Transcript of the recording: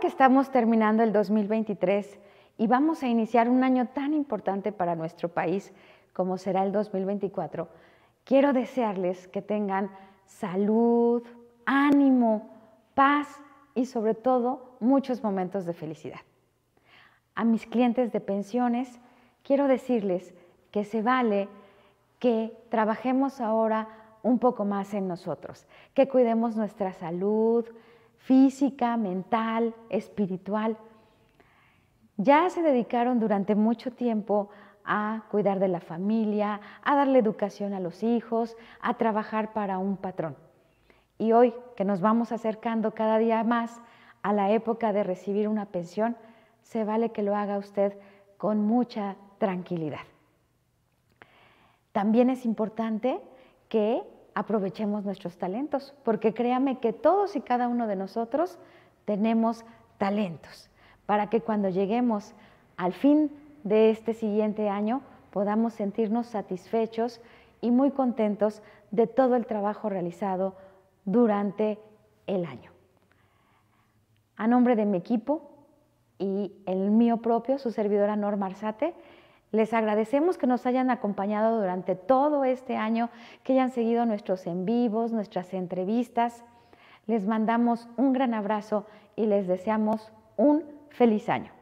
que estamos terminando el 2023 y vamos a iniciar un año tan importante para nuestro país como será el 2024, quiero desearles que tengan salud, ánimo, paz y sobre todo muchos momentos de felicidad. A mis clientes de pensiones quiero decirles que se vale que trabajemos ahora un poco más en nosotros, que cuidemos nuestra salud, física, mental, espiritual. Ya se dedicaron durante mucho tiempo a cuidar de la familia, a darle educación a los hijos, a trabajar para un patrón. Y hoy que nos vamos acercando cada día más a la época de recibir una pensión, se vale que lo haga usted con mucha tranquilidad. También es importante que aprovechemos nuestros talentos, porque créame que todos y cada uno de nosotros tenemos talentos, para que cuando lleguemos al fin de este siguiente año podamos sentirnos satisfechos y muy contentos de todo el trabajo realizado durante el año. A nombre de mi equipo y el mío propio, su servidora Norma Arzate, les agradecemos que nos hayan acompañado durante todo este año, que hayan seguido nuestros en vivos, nuestras entrevistas. Les mandamos un gran abrazo y les deseamos un feliz año.